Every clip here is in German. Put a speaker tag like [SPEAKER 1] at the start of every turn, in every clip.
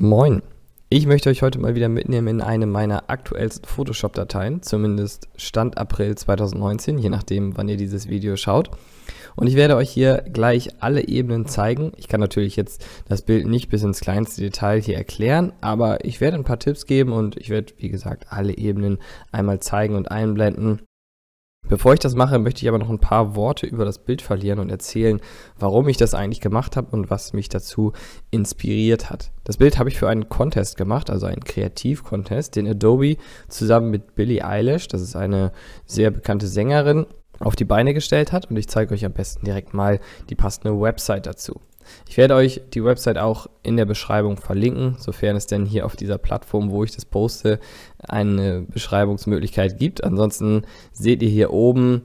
[SPEAKER 1] Moin. Ich möchte euch heute mal wieder mitnehmen in eine meiner aktuellsten Photoshop-Dateien, zumindest Stand April 2019, je nachdem, wann ihr dieses Video schaut. Und ich werde euch hier gleich alle Ebenen zeigen. Ich kann natürlich jetzt das Bild nicht bis ins kleinste Detail hier erklären, aber ich werde ein paar Tipps geben und ich werde, wie gesagt, alle Ebenen einmal zeigen und einblenden. Bevor ich das mache, möchte ich aber noch ein paar Worte über das Bild verlieren und erzählen, warum ich das eigentlich gemacht habe und was mich dazu inspiriert hat. Das Bild habe ich für einen Contest gemacht, also einen Kreativ-Contest, den Adobe zusammen mit Billie Eilish, das ist eine sehr bekannte Sängerin, auf die Beine gestellt hat und ich zeige euch am besten direkt mal die passende Website dazu. Ich werde euch die Website auch in der Beschreibung verlinken, sofern es denn hier auf dieser Plattform, wo ich das poste, eine Beschreibungsmöglichkeit gibt. Ansonsten seht ihr hier oben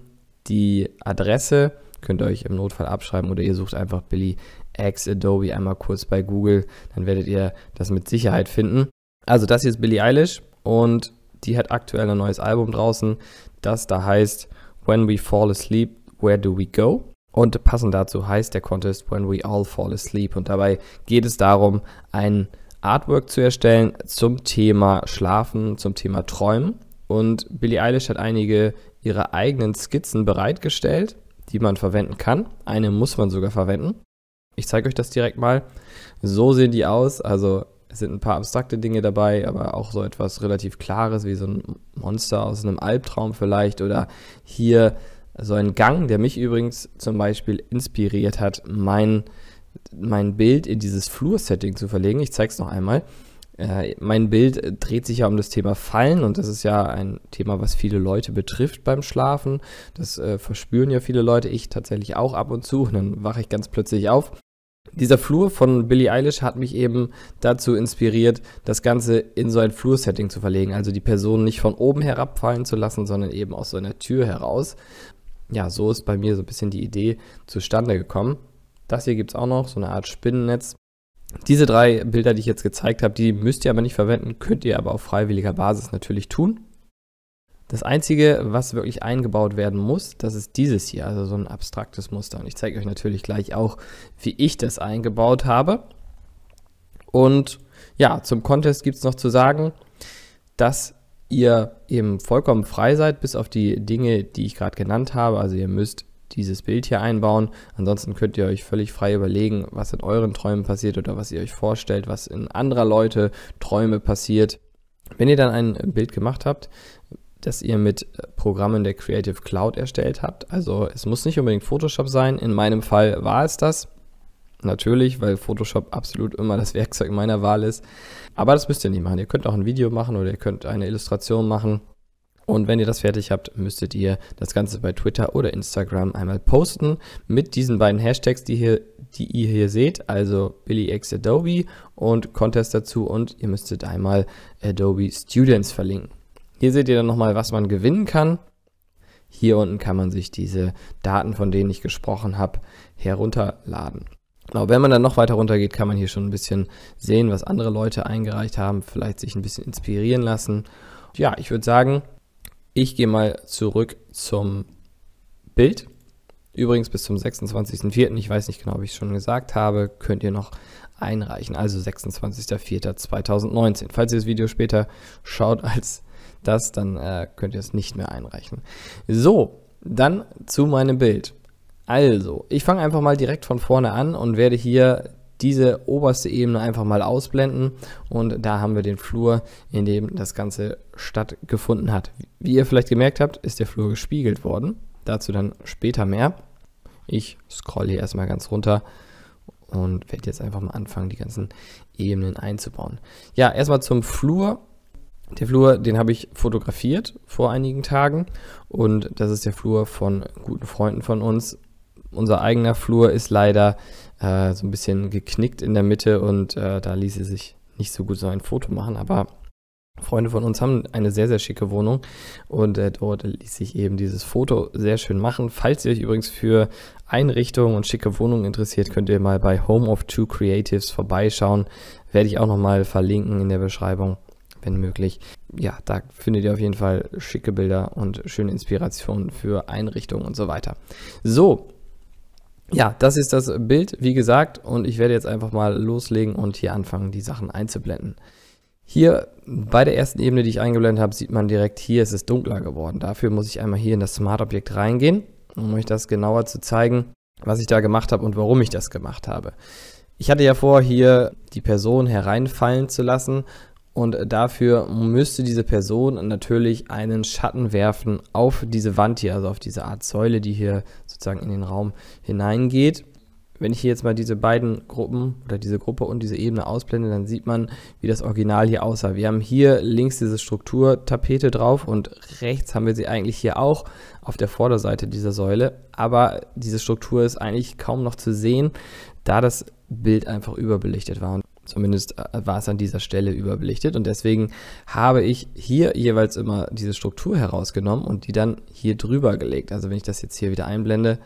[SPEAKER 1] die Adresse, könnt ihr euch im Notfall abschreiben oder ihr sucht einfach Billy X Adobe einmal kurz bei Google, dann werdet ihr das mit Sicherheit finden. Also das hier ist Billie Eilish und die hat aktuell ein neues Album draußen, das da heißt When We Fall Asleep, Where Do We Go? Und passend dazu heißt der Contest When We All Fall Asleep. Und dabei geht es darum, ein Artwork zu erstellen zum Thema Schlafen, zum Thema Träumen. Und Billie Eilish hat einige ihrer eigenen Skizzen bereitgestellt, die man verwenden kann. Eine muss man sogar verwenden. Ich zeige euch das direkt mal. So sehen die aus. Also es sind ein paar abstrakte Dinge dabei, aber auch so etwas relativ Klares, wie so ein Monster aus einem Albtraum vielleicht. Oder hier so ein Gang, der mich übrigens zum Beispiel inspiriert hat, mein, mein Bild in dieses Flur-Setting zu verlegen. Ich zeige es noch einmal. Äh, mein Bild dreht sich ja um das Thema Fallen und das ist ja ein Thema, was viele Leute betrifft beim Schlafen. Das äh, verspüren ja viele Leute, ich tatsächlich auch ab und zu und dann wache ich ganz plötzlich auf. Dieser Flur von Billie Eilish hat mich eben dazu inspiriert, das Ganze in so ein Flursetting zu verlegen. Also die Person nicht von oben herabfallen zu lassen, sondern eben aus so einer Tür heraus ja, so ist bei mir so ein bisschen die Idee zustande gekommen. Das hier gibt es auch noch, so eine Art Spinnennetz. Diese drei Bilder, die ich jetzt gezeigt habe, die müsst ihr aber nicht verwenden, könnt ihr aber auf freiwilliger Basis natürlich tun. Das Einzige, was wirklich eingebaut werden muss, das ist dieses hier, also so ein abstraktes Muster. Und ich zeige euch natürlich gleich auch, wie ich das eingebaut habe. Und ja, zum Contest gibt es noch zu sagen, dass ihr eben vollkommen frei seid, bis auf die Dinge, die ich gerade genannt habe. Also ihr müsst dieses Bild hier einbauen. Ansonsten könnt ihr euch völlig frei überlegen, was in euren Träumen passiert oder was ihr euch vorstellt, was in anderer Leute Träume passiert. Wenn ihr dann ein Bild gemacht habt, das ihr mit Programmen der Creative Cloud erstellt habt, also es muss nicht unbedingt Photoshop sein, in meinem Fall war es das, Natürlich, weil Photoshop absolut immer das Werkzeug meiner Wahl ist. Aber das müsst ihr nicht machen. Ihr könnt auch ein Video machen oder ihr könnt eine Illustration machen. Und wenn ihr das fertig habt, müsstet ihr das Ganze bei Twitter oder Instagram einmal posten mit diesen beiden Hashtags, die, hier, die ihr hier seht, also BillyXAdobe und Contest dazu und ihr müsstet einmal Adobe Students verlinken. Hier seht ihr dann nochmal, was man gewinnen kann. Hier unten kann man sich diese Daten, von denen ich gesprochen habe, herunterladen. Aber genau, wenn man dann noch weiter runter geht, kann man hier schon ein bisschen sehen, was andere Leute eingereicht haben, vielleicht sich ein bisschen inspirieren lassen. Ja, ich würde sagen, ich gehe mal zurück zum Bild. Übrigens bis zum 26.04., ich weiß nicht genau, ob ich es schon gesagt habe, könnt ihr noch einreichen. Also 26.04.2019. Falls ihr das Video später schaut als das, dann äh, könnt ihr es nicht mehr einreichen. So, dann zu meinem Bild. Also, ich fange einfach mal direkt von vorne an und werde hier diese oberste Ebene einfach mal ausblenden und da haben wir den Flur, in dem das Ganze stattgefunden hat. Wie ihr vielleicht gemerkt habt, ist der Flur gespiegelt worden. Dazu dann später mehr. Ich scroll hier erstmal ganz runter und werde jetzt einfach mal anfangen, die ganzen Ebenen einzubauen. Ja, erstmal zum Flur. Der Flur, den habe ich fotografiert vor einigen Tagen und das ist der Flur von guten Freunden von uns, unser eigener Flur ist leider äh, so ein bisschen geknickt in der Mitte und äh, da ließe sich nicht so gut so ein Foto machen, aber Freunde von uns haben eine sehr, sehr schicke Wohnung und äh, dort ließ sich eben dieses Foto sehr schön machen. Falls ihr euch übrigens für Einrichtungen und schicke Wohnungen interessiert, könnt ihr mal bei Home of Two Creatives vorbeischauen. Werde ich auch nochmal verlinken in der Beschreibung, wenn möglich. Ja, da findet ihr auf jeden Fall schicke Bilder und schöne Inspirationen für Einrichtungen und so weiter. So, ja, das ist das Bild, wie gesagt, und ich werde jetzt einfach mal loslegen und hier anfangen, die Sachen einzublenden. Hier bei der ersten Ebene, die ich eingeblendet habe, sieht man direkt hier, es ist dunkler geworden. Dafür muss ich einmal hier in das Smart-Objekt reingehen, um euch das genauer zu zeigen, was ich da gemacht habe und warum ich das gemacht habe. Ich hatte ja vor, hier die Person hereinfallen zu lassen und dafür müsste diese Person natürlich einen Schatten werfen auf diese Wand hier, also auf diese Art Säule, die hier sozusagen in den Raum hineingeht. Wenn ich hier jetzt mal diese beiden Gruppen oder diese Gruppe und diese Ebene ausblende, dann sieht man, wie das Original hier aussah. Wir haben hier links diese Strukturtapete drauf und rechts haben wir sie eigentlich hier auch auf der Vorderseite dieser Säule. Aber diese Struktur ist eigentlich kaum noch zu sehen, da das Bild einfach überbelichtet war. Und Zumindest äh, war es an dieser Stelle überbelichtet und deswegen habe ich hier jeweils immer diese Struktur herausgenommen und die dann hier drüber gelegt. Also wenn ich das jetzt hier wieder einblende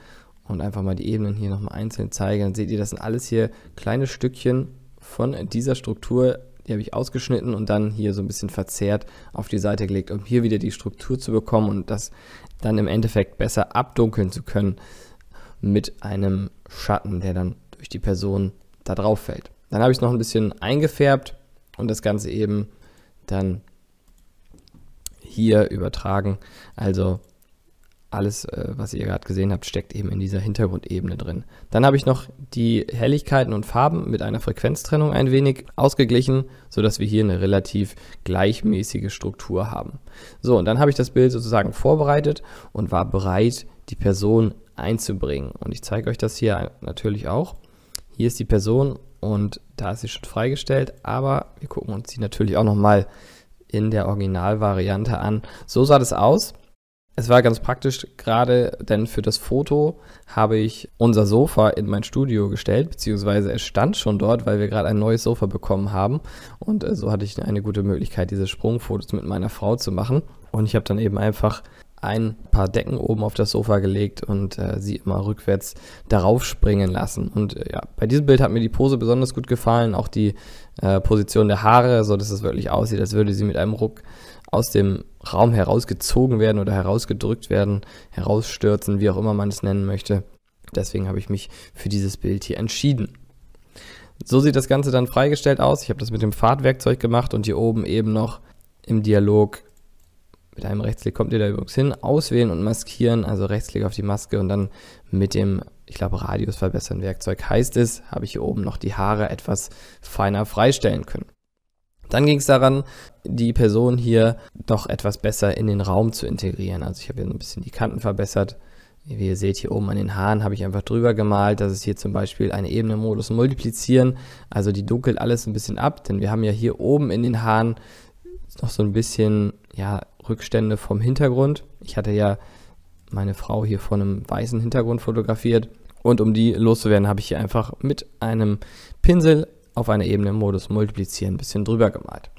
[SPEAKER 1] und einfach mal die Ebenen hier nochmal einzeln zeige, dann seht ihr, das sind alles hier kleine Stückchen von dieser Struktur, die habe ich ausgeschnitten und dann hier so ein bisschen verzerrt auf die Seite gelegt, um hier wieder die Struktur zu bekommen und das dann im Endeffekt besser abdunkeln zu können mit einem Schatten, der dann durch die Person da drauf fällt. Dann habe ich es noch ein bisschen eingefärbt und das Ganze eben dann hier übertragen. Also alles, äh, was ihr gerade gesehen habt, steckt eben in dieser Hintergrundebene drin. Dann habe ich noch die Helligkeiten und Farben mit einer Frequenztrennung ein wenig ausgeglichen, sodass wir hier eine relativ gleichmäßige Struktur haben. So, und dann habe ich das Bild sozusagen vorbereitet und war bereit, die Person einzubringen. Und ich zeige euch das hier natürlich auch. Hier ist die Person und da ist sie schon freigestellt, aber wir gucken uns sie natürlich auch nochmal in der Originalvariante an. So sah das aus. Es war ganz praktisch gerade, denn für das Foto habe ich unser Sofa in mein Studio gestellt, beziehungsweise es stand schon dort, weil wir gerade ein neues Sofa bekommen haben. Und äh, so hatte ich eine gute Möglichkeit, diese Sprungfotos mit meiner Frau zu machen. Und ich habe dann eben einfach ein paar Decken oben auf das Sofa gelegt und äh, sie immer rückwärts darauf springen lassen. Und äh, ja, bei diesem Bild hat mir die Pose besonders gut gefallen, auch die äh, Position der Haare, so dass es wirklich aussieht, als würde sie mit einem Ruck aus dem Raum herausgezogen werden oder herausgedrückt werden, herausstürzen, wie auch immer man es nennen möchte. Deswegen habe ich mich für dieses Bild hier entschieden. So sieht das Ganze dann freigestellt aus. Ich habe das mit dem Fahrtwerkzeug gemacht und hier oben eben noch im Dialog mit einem Rechtsklick kommt ihr da übrigens hin, auswählen und maskieren, also Rechtsklick auf die Maske und dann mit dem, ich glaube, Radius verbessern Werkzeug heißt es, habe ich hier oben noch die Haare etwas feiner freistellen können. Dann ging es daran, die Person hier noch etwas besser in den Raum zu integrieren. Also ich habe hier ein bisschen die Kanten verbessert. Wie ihr seht, hier oben an den Haaren habe ich einfach drüber gemalt. Das ist hier zum Beispiel eine Ebene-Modus Multiplizieren. Also die dunkelt alles ein bisschen ab, denn wir haben ja hier oben in den Haaren noch so ein bisschen, ja, Rückstände vom Hintergrund. Ich hatte ja meine Frau hier vor einem weißen Hintergrund fotografiert. Und um die loszuwerden, habe ich hier einfach mit einem Pinsel auf einer Ebene im Modus Multiplizieren ein bisschen drüber gemalt.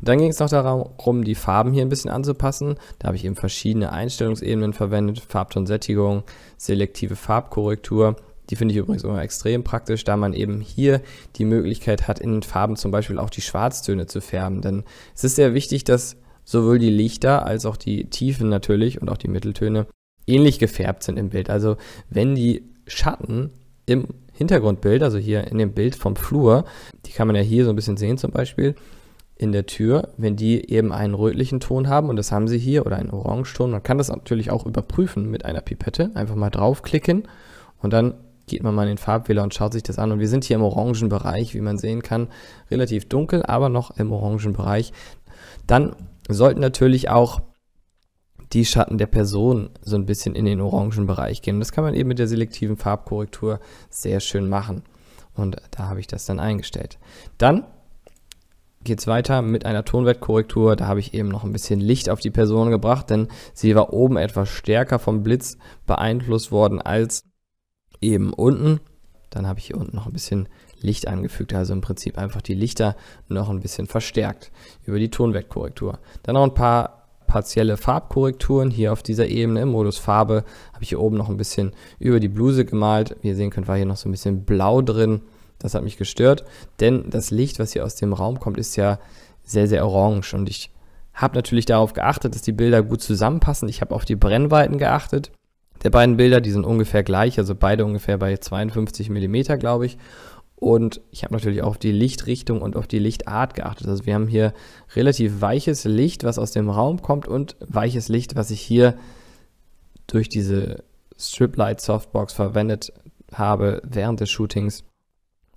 [SPEAKER 1] Und dann ging es noch darum, die Farben hier ein bisschen anzupassen. Da habe ich eben verschiedene Einstellungsebenen verwendet, Farbton Sättigung, selektive Farbkorrektur. Die finde ich übrigens immer extrem praktisch, da man eben hier die Möglichkeit hat, in den Farben zum Beispiel auch die Schwarztöne zu färben. Denn es ist sehr wichtig, dass sowohl die Lichter als auch die Tiefen natürlich und auch die Mitteltöne ähnlich gefärbt sind im Bild. Also wenn die Schatten im Hintergrundbild, also hier in dem Bild vom Flur, die kann man ja hier so ein bisschen sehen zum Beispiel, in der Tür, wenn die eben einen rötlichen Ton haben und das haben sie hier oder einen Orangeton, man kann das natürlich auch überprüfen mit einer Pipette, einfach mal draufklicken und dann geht man mal in den Farbwähler und schaut sich das an und wir sind hier im orangen Bereich, wie man sehen kann, relativ dunkel, aber noch im orangen Bereich. Dann sollten natürlich auch die Schatten der Person so ein bisschen in den orangen Bereich gehen. Das kann man eben mit der selektiven Farbkorrektur sehr schön machen. Und da habe ich das dann eingestellt. Dann geht es weiter mit einer Tonwertkorrektur. Da habe ich eben noch ein bisschen Licht auf die Person gebracht, denn sie war oben etwas stärker vom Blitz beeinflusst worden als eben unten. Dann habe ich hier unten noch ein bisschen Licht Licht angefügt. Also im Prinzip einfach die Lichter noch ein bisschen verstärkt über die Tonwertkorrektur. Dann noch ein paar partielle Farbkorrekturen hier auf dieser Ebene im Modus Farbe habe ich hier oben noch ein bisschen über die Bluse gemalt. Wie ihr sehen könnt, war hier noch so ein bisschen blau drin. Das hat mich gestört, denn das Licht, was hier aus dem Raum kommt, ist ja sehr, sehr orange und ich habe natürlich darauf geachtet, dass die Bilder gut zusammenpassen. Ich habe auf die Brennweiten geachtet der beiden Bilder, die sind ungefähr gleich, also beide ungefähr bei 52 mm, glaube ich. Und ich habe natürlich auch auf die Lichtrichtung und auf die Lichtart geachtet. Also wir haben hier relativ weiches Licht, was aus dem Raum kommt und weiches Licht, was ich hier durch diese Striplight Softbox verwendet habe während des Shootings.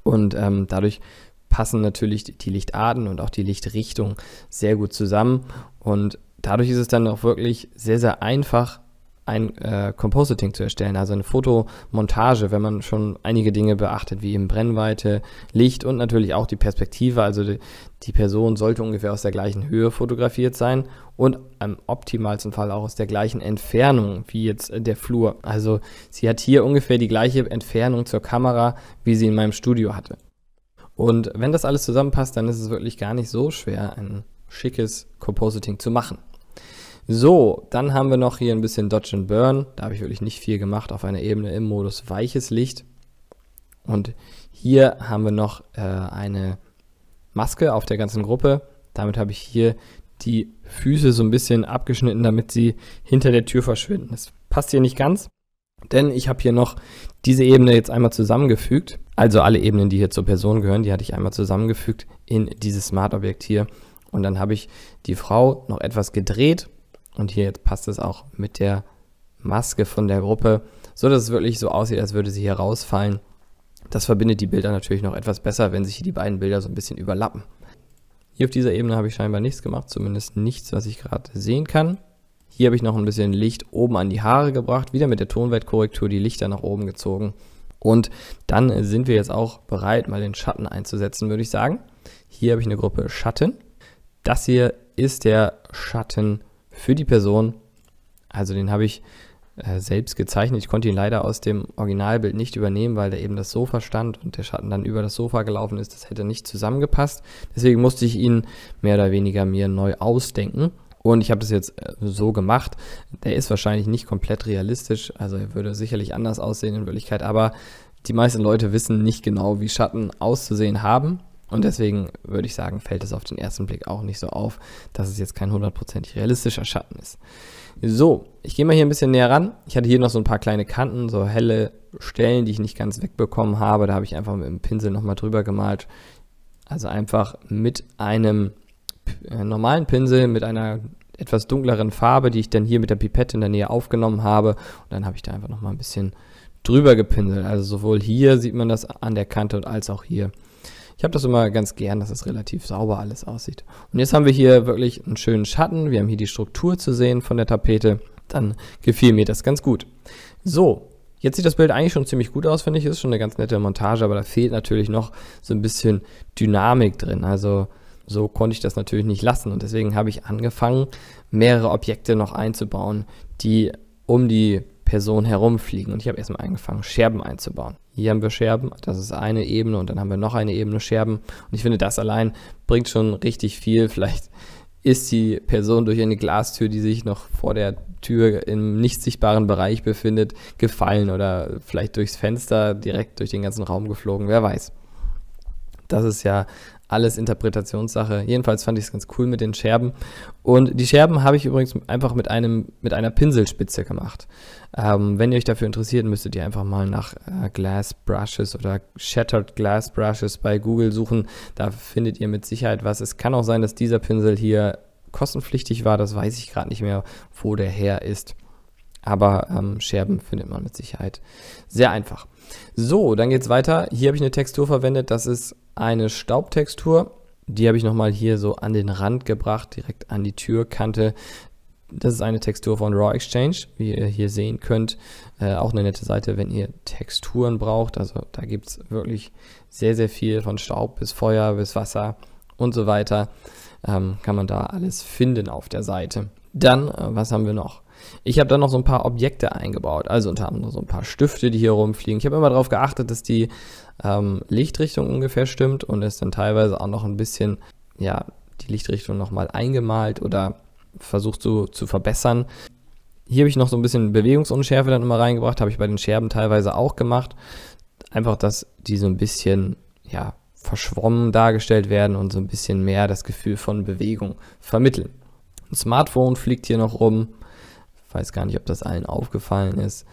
[SPEAKER 1] Und ähm, dadurch passen natürlich die Lichtarten und auch die Lichtrichtung sehr gut zusammen. Und dadurch ist es dann auch wirklich sehr, sehr einfach, ein äh, Compositing zu erstellen, also eine Fotomontage, wenn man schon einige Dinge beachtet, wie eben Brennweite, Licht und natürlich auch die Perspektive, also die, die Person sollte ungefähr aus der gleichen Höhe fotografiert sein und im optimalsten Fall auch aus der gleichen Entfernung wie jetzt der Flur. Also sie hat hier ungefähr die gleiche Entfernung zur Kamera, wie sie in meinem Studio hatte. Und wenn das alles zusammenpasst, dann ist es wirklich gar nicht so schwer, ein schickes Compositing zu machen. So, dann haben wir noch hier ein bisschen Dodge and Burn. Da habe ich wirklich nicht viel gemacht auf einer Ebene im Modus weiches Licht. Und hier haben wir noch äh, eine Maske auf der ganzen Gruppe. Damit habe ich hier die Füße so ein bisschen abgeschnitten, damit sie hinter der Tür verschwinden. Das passt hier nicht ganz, denn ich habe hier noch diese Ebene jetzt einmal zusammengefügt. Also alle Ebenen, die hier zur Person gehören, die hatte ich einmal zusammengefügt in dieses Smart-Objekt hier. Und dann habe ich die Frau noch etwas gedreht und hier jetzt passt es auch mit der Maske von der Gruppe, so dass es wirklich so aussieht, als würde sie hier rausfallen. Das verbindet die Bilder natürlich noch etwas besser, wenn sich hier die beiden Bilder so ein bisschen überlappen. Hier auf dieser Ebene habe ich scheinbar nichts gemacht, zumindest nichts, was ich gerade sehen kann. Hier habe ich noch ein bisschen Licht oben an die Haare gebracht, wieder mit der Tonwertkorrektur die Lichter nach oben gezogen. Und dann sind wir jetzt auch bereit, mal den Schatten einzusetzen, würde ich sagen. Hier habe ich eine Gruppe Schatten. Das hier ist der Schatten für die Person. Also den habe ich äh, selbst gezeichnet. Ich konnte ihn leider aus dem Originalbild nicht übernehmen, weil da eben das Sofa stand und der Schatten dann über das Sofa gelaufen ist. Das hätte nicht zusammengepasst. Deswegen musste ich ihn mehr oder weniger mir neu ausdenken. Und ich habe das jetzt äh, so gemacht. Der ist wahrscheinlich nicht komplett realistisch. Also er würde sicherlich anders aussehen in Wirklichkeit. Aber die meisten Leute wissen nicht genau, wie Schatten auszusehen haben. Und deswegen würde ich sagen, fällt es auf den ersten Blick auch nicht so auf, dass es jetzt kein hundertprozentig realistischer Schatten ist. So, ich gehe mal hier ein bisschen näher ran. Ich hatte hier noch so ein paar kleine Kanten, so helle Stellen, die ich nicht ganz wegbekommen habe. Da habe ich einfach mit dem Pinsel nochmal drüber gemalt. Also einfach mit einem äh, normalen Pinsel, mit einer etwas dunkleren Farbe, die ich dann hier mit der Pipette in der Nähe aufgenommen habe. Und dann habe ich da einfach nochmal ein bisschen drüber gepinselt. Also sowohl hier sieht man das an der Kante und als auch hier ich habe das immer ganz gern, dass es relativ sauber alles aussieht. Und jetzt haben wir hier wirklich einen schönen Schatten. Wir haben hier die Struktur zu sehen von der Tapete. Dann gefiel mir das ganz gut. So, Jetzt sieht das Bild eigentlich schon ziemlich gut aus, finde ich. Ist schon eine ganz nette Montage, aber da fehlt natürlich noch so ein bisschen Dynamik drin. Also so konnte ich das natürlich nicht lassen. Und deswegen habe ich angefangen, mehrere Objekte noch einzubauen, die um die Person herumfliegen. Und ich habe erstmal angefangen, Scherben einzubauen. Hier haben wir Scherben, das ist eine Ebene und dann haben wir noch eine Ebene Scherben. Und ich finde, das allein bringt schon richtig viel. Vielleicht ist die Person durch eine Glastür, die sich noch vor der Tür im nicht sichtbaren Bereich befindet, gefallen oder vielleicht durchs Fenster direkt durch den ganzen Raum geflogen, wer weiß. Das ist ja alles Interpretationssache. Jedenfalls fand ich es ganz cool mit den Scherben. Und die Scherben habe ich übrigens einfach mit, einem, mit einer Pinselspitze gemacht. Ähm, wenn ihr euch dafür interessiert, müsstet ihr einfach mal nach äh, Glass Brushes oder Shattered Glass Brushes bei Google suchen. Da findet ihr mit Sicherheit was. Es kann auch sein, dass dieser Pinsel hier kostenpflichtig war. Das weiß ich gerade nicht mehr, wo der her ist. Aber ähm, Scherben findet man mit Sicherheit sehr einfach. So, dann geht es weiter. Hier habe ich eine Textur verwendet. Das ist eine Staubtextur. Die habe ich nochmal hier so an den Rand gebracht, direkt an die Türkante. Das ist eine Textur von Raw Exchange, wie ihr hier sehen könnt. Äh, auch eine nette Seite, wenn ihr Texturen braucht. Also da gibt es wirklich sehr, sehr viel von Staub bis Feuer bis Wasser und so weiter. Ähm, kann man da alles finden auf der Seite. Dann, äh, was haben wir noch? Ich habe dann noch so ein paar Objekte eingebaut, also unter anderem so ein paar Stifte, die hier rumfliegen. Ich habe immer darauf geachtet, dass die ähm, Lichtrichtung ungefähr stimmt und es dann teilweise auch noch ein bisschen, ja, die Lichtrichtung nochmal eingemalt oder versucht so zu verbessern. Hier habe ich noch so ein bisschen Bewegungsunschärfe dann immer reingebracht, habe ich bei den Scherben teilweise auch gemacht. Einfach, dass die so ein bisschen, ja, verschwommen dargestellt werden und so ein bisschen mehr das Gefühl von Bewegung vermitteln. Ein Smartphone fliegt hier noch rum weiß gar nicht, ob das allen aufgefallen ist.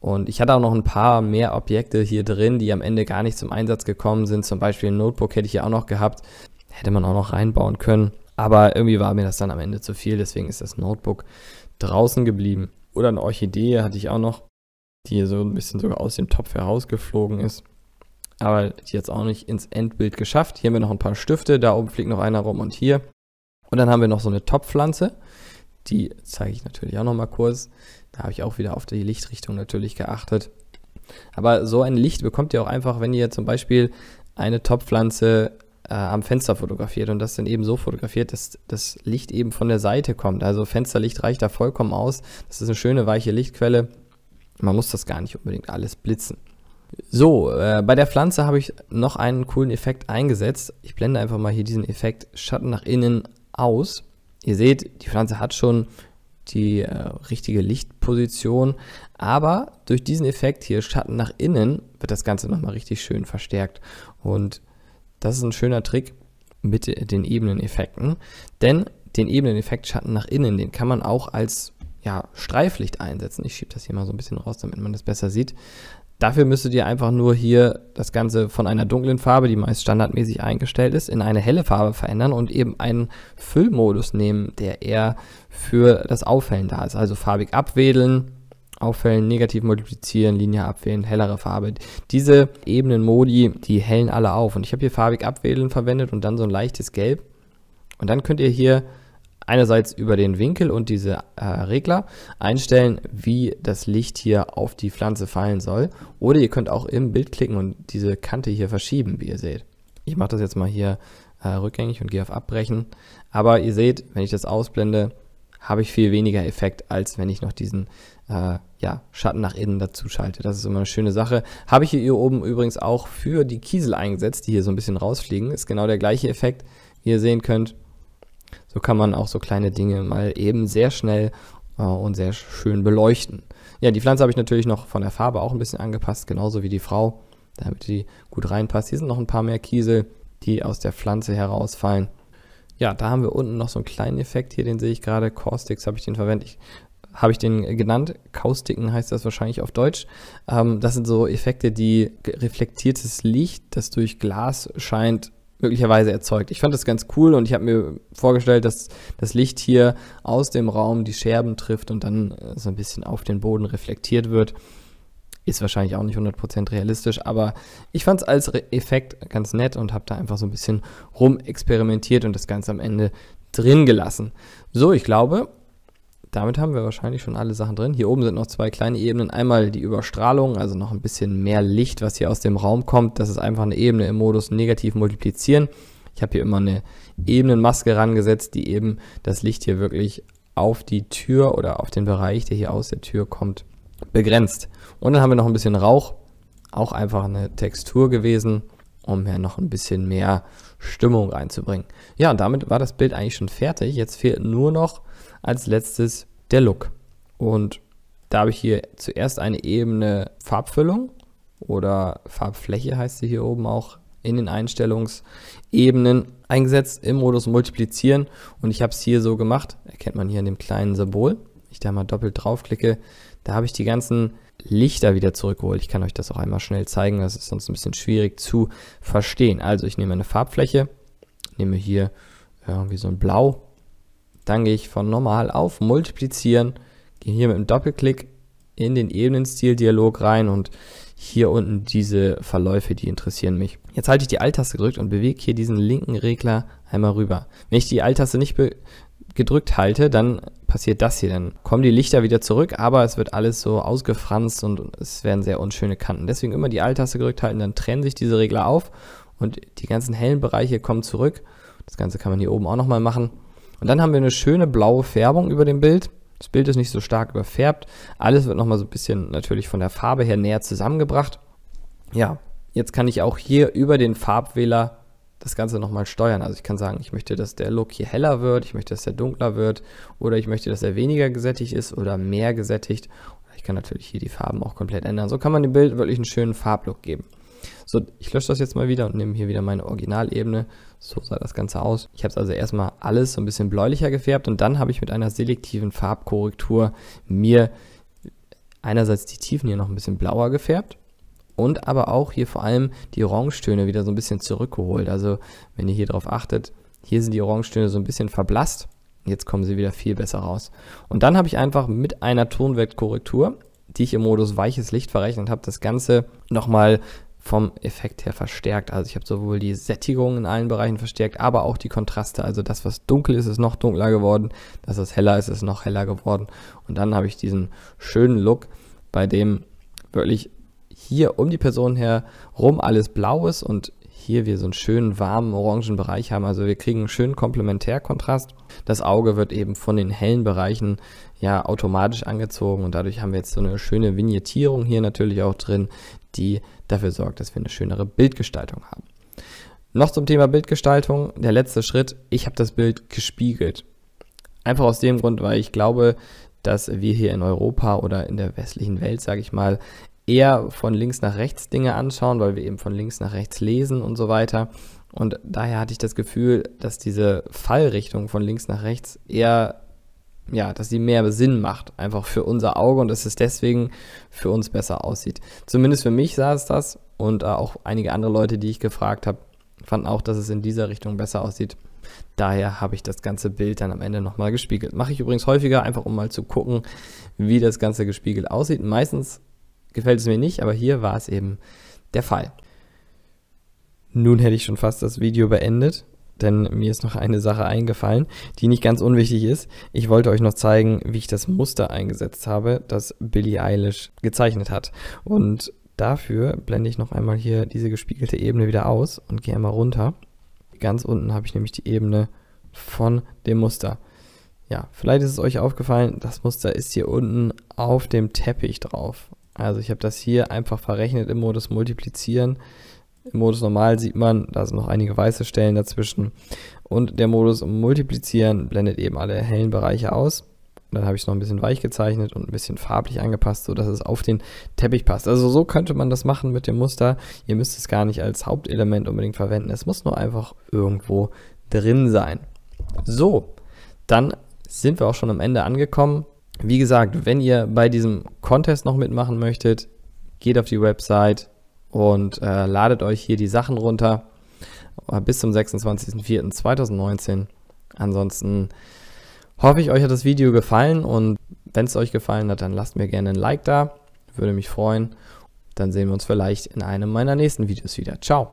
[SPEAKER 1] Und ich hatte auch noch ein paar mehr Objekte hier drin, die am Ende gar nicht zum Einsatz gekommen sind. Zum Beispiel ein Notebook hätte ich ja auch noch gehabt. Hätte man auch noch reinbauen können. Aber irgendwie war mir das dann am Ende zu viel. Deswegen ist das Notebook draußen geblieben. Oder eine Orchidee hatte ich auch noch, die hier so ein bisschen sogar aus dem Topf herausgeflogen ist. Aber die jetzt auch nicht ins Endbild geschafft. Hier haben wir noch ein paar Stifte. Da oben fliegt noch einer rum und hier. Und dann haben wir noch so eine Topfpflanze. Die zeige ich natürlich auch nochmal kurz. Da habe ich auch wieder auf die Lichtrichtung natürlich geachtet. Aber so ein Licht bekommt ihr auch einfach, wenn ihr zum Beispiel eine Topfpflanze äh, am Fenster fotografiert und das dann eben so fotografiert, dass das Licht eben von der Seite kommt. Also Fensterlicht reicht da vollkommen aus. Das ist eine schöne weiche Lichtquelle. Man muss das gar nicht unbedingt alles blitzen. So, äh, bei der Pflanze habe ich noch einen coolen Effekt eingesetzt. Ich blende einfach mal hier diesen Effekt Schatten nach innen aus. Ihr seht, die Pflanze hat schon die äh, richtige Lichtposition, aber durch diesen Effekt hier Schatten nach innen wird das Ganze nochmal richtig schön verstärkt. Und das ist ein schöner Trick mit den ebenen Effekten, denn den ebenen Effekt Schatten nach innen, den kann man auch als ja, Streiflicht einsetzen. Ich schiebe das hier mal so ein bisschen raus, damit man das besser sieht. Dafür müsstet ihr einfach nur hier das Ganze von einer dunklen Farbe, die meist standardmäßig eingestellt ist, in eine helle Farbe verändern und eben einen Füllmodus nehmen, der eher für das Aufhellen da ist. Also farbig abwedeln, auffällen, negativ multiplizieren, linear abwählen, hellere Farbe. Diese Ebenen-Modi, die hellen alle auf. Und ich habe hier farbig abwedeln verwendet und dann so ein leichtes Gelb. Und dann könnt ihr hier einerseits über den Winkel und diese äh, Regler einstellen, wie das Licht hier auf die Pflanze fallen soll. Oder ihr könnt auch im Bild klicken und diese Kante hier verschieben, wie ihr seht. Ich mache das jetzt mal hier äh, rückgängig und gehe auf Abbrechen. Aber ihr seht, wenn ich das ausblende, habe ich viel weniger Effekt, als wenn ich noch diesen äh, ja, Schatten nach innen dazu schalte. Das ist immer eine schöne Sache. Habe ich hier oben übrigens auch für die Kiesel eingesetzt, die hier so ein bisschen rausfliegen. Ist genau der gleiche Effekt, wie ihr sehen könnt. So kann man auch so kleine Dinge mal eben sehr schnell äh, und sehr schön beleuchten. Ja, die Pflanze habe ich natürlich noch von der Farbe auch ein bisschen angepasst, genauso wie die Frau, damit die gut reinpasst. Hier sind noch ein paar mehr Kiesel, die aus der Pflanze herausfallen. Ja, da haben wir unten noch so einen kleinen Effekt hier, den sehe ich gerade. Caustics habe ich den verwendet. Ich, habe ich den genannt. Kaustiken heißt das wahrscheinlich auf Deutsch. Ähm, das sind so Effekte, die reflektiertes Licht, das durch Glas scheint, möglicherweise erzeugt. Ich fand das ganz cool und ich habe mir vorgestellt, dass das Licht hier aus dem Raum die Scherben trifft und dann äh, so ein bisschen auf den Boden reflektiert wird. Ist wahrscheinlich auch nicht 100% realistisch, aber ich fand es als Effekt ganz nett und habe da einfach so ein bisschen rumexperimentiert und das Ganze am Ende drin gelassen. So, ich glaube, damit haben wir wahrscheinlich schon alle Sachen drin. Hier oben sind noch zwei kleine Ebenen. Einmal die Überstrahlung, also noch ein bisschen mehr Licht, was hier aus dem Raum kommt. Das ist einfach eine Ebene im Modus negativ multiplizieren. Ich habe hier immer eine Ebenenmaske rangesetzt, die eben das Licht hier wirklich auf die Tür oder auf den Bereich, der hier aus der Tür kommt, begrenzt. Und dann haben wir noch ein bisschen Rauch. Auch einfach eine Textur gewesen, um hier noch ein bisschen mehr Stimmung reinzubringen. Ja, und damit war das Bild eigentlich schon fertig. Jetzt fehlt nur noch als letztes der Look. Und da habe ich hier zuerst eine Ebene Farbfüllung oder Farbfläche heißt sie hier oben auch in den Einstellungsebenen eingesetzt im Modus Multiplizieren und ich habe es hier so gemacht, erkennt man hier an dem kleinen Symbol. ich da mal doppelt draufklicke, da habe ich die ganzen Lichter wieder zurückgeholt. Ich kann euch das auch einmal schnell zeigen, das ist sonst ein bisschen schwierig zu verstehen. Also ich nehme eine Farbfläche, nehme hier irgendwie so ein Blau dann gehe ich von normal auf multiplizieren, gehe hier mit dem Doppelklick in den Ebenenstil-Dialog rein und hier unten diese Verläufe, die interessieren mich. Jetzt halte ich die Alt-Taste gedrückt und bewege hier diesen linken Regler einmal rüber. Wenn ich die Alt-Taste nicht gedrückt halte, dann passiert das hier. Dann kommen die Lichter wieder zurück, aber es wird alles so ausgefranst und es werden sehr unschöne Kanten. Deswegen immer die Alt-Taste gedrückt halten, dann trennen sich diese Regler auf und die ganzen hellen Bereiche kommen zurück. Das Ganze kann man hier oben auch nochmal machen. Und dann haben wir eine schöne blaue Färbung über dem Bild. Das Bild ist nicht so stark überfärbt. Alles wird nochmal so ein bisschen natürlich von der Farbe her näher zusammengebracht. Ja, jetzt kann ich auch hier über den Farbwähler das Ganze nochmal steuern. Also ich kann sagen, ich möchte, dass der Look hier heller wird, ich möchte, dass er dunkler wird oder ich möchte, dass er weniger gesättigt ist oder mehr gesättigt. Ich kann natürlich hier die Farben auch komplett ändern. So kann man dem Bild wirklich einen schönen Farblook geben. So, ich lösche das jetzt mal wieder und nehme hier wieder meine Originalebene, so sah das Ganze aus. Ich habe es also erstmal alles so ein bisschen bläulicher gefärbt und dann habe ich mit einer selektiven Farbkorrektur mir einerseits die Tiefen hier noch ein bisschen blauer gefärbt und aber auch hier vor allem die Orangetöne wieder so ein bisschen zurückgeholt. Also wenn ihr hier drauf achtet, hier sind die Orangetöne so ein bisschen verblasst. Jetzt kommen sie wieder viel besser raus. Und dann habe ich einfach mit einer Tonwertkorrektur, die ich im Modus weiches Licht verrechnet habe, das Ganze nochmal vom Effekt her verstärkt. Also ich habe sowohl die Sättigung in allen Bereichen verstärkt, aber auch die Kontraste. Also das, was dunkel ist, ist noch dunkler geworden. Das, was heller ist, ist noch heller geworden. Und dann habe ich diesen schönen Look, bei dem wirklich hier um die Person herum alles blau ist und hier wir so einen schönen warmen orangen Bereich haben. Also wir kriegen einen schönen Komplementärkontrast. Das Auge wird eben von den hellen Bereichen ja automatisch angezogen und dadurch haben wir jetzt so eine schöne Vignettierung hier natürlich auch drin, die dafür sorgt, dass wir eine schönere Bildgestaltung haben. Noch zum Thema Bildgestaltung, der letzte Schritt, ich habe das Bild gespiegelt. Einfach aus dem Grund, weil ich glaube, dass wir hier in Europa oder in der westlichen Welt, sage ich mal, eher von links nach rechts Dinge anschauen, weil wir eben von links nach rechts lesen und so weiter. Und daher hatte ich das Gefühl, dass diese Fallrichtung von links nach rechts eher ja, dass sie mehr Sinn macht, einfach für unser Auge und dass es deswegen für uns besser aussieht. Zumindest für mich sah es das und äh, auch einige andere Leute, die ich gefragt habe, fanden auch, dass es in dieser Richtung besser aussieht. Daher habe ich das ganze Bild dann am Ende nochmal gespiegelt. Mache ich übrigens häufiger, einfach um mal zu gucken, wie das Ganze gespiegelt aussieht. Meistens gefällt es mir nicht, aber hier war es eben der Fall. Nun hätte ich schon fast das Video beendet denn mir ist noch eine Sache eingefallen, die nicht ganz unwichtig ist. Ich wollte euch noch zeigen, wie ich das Muster eingesetzt habe, das Billie Eilish gezeichnet hat. Und dafür blende ich noch einmal hier diese gespiegelte Ebene wieder aus und gehe einmal runter. Ganz unten habe ich nämlich die Ebene von dem Muster. Ja, vielleicht ist es euch aufgefallen, das Muster ist hier unten auf dem Teppich drauf. Also ich habe das hier einfach verrechnet im Modus Multiplizieren im Modus normal sieht man, da sind noch einige weiße Stellen dazwischen. Und der Modus multiplizieren blendet eben alle hellen Bereiche aus. dann habe ich es noch ein bisschen weich gezeichnet und ein bisschen farblich angepasst, sodass es auf den Teppich passt. Also so könnte man das machen mit dem Muster. Ihr müsst es gar nicht als Hauptelement unbedingt verwenden. Es muss nur einfach irgendwo drin sein. So, dann sind wir auch schon am Ende angekommen. Wie gesagt, wenn ihr bei diesem Contest noch mitmachen möchtet, geht auf die Website, und äh, ladet euch hier die Sachen runter äh, bis zum 26.04.2019. Ansonsten hoffe ich, euch hat das Video gefallen und wenn es euch gefallen hat, dann lasst mir gerne ein Like da. Würde mich freuen. Dann sehen wir uns vielleicht in einem meiner nächsten Videos wieder. Ciao.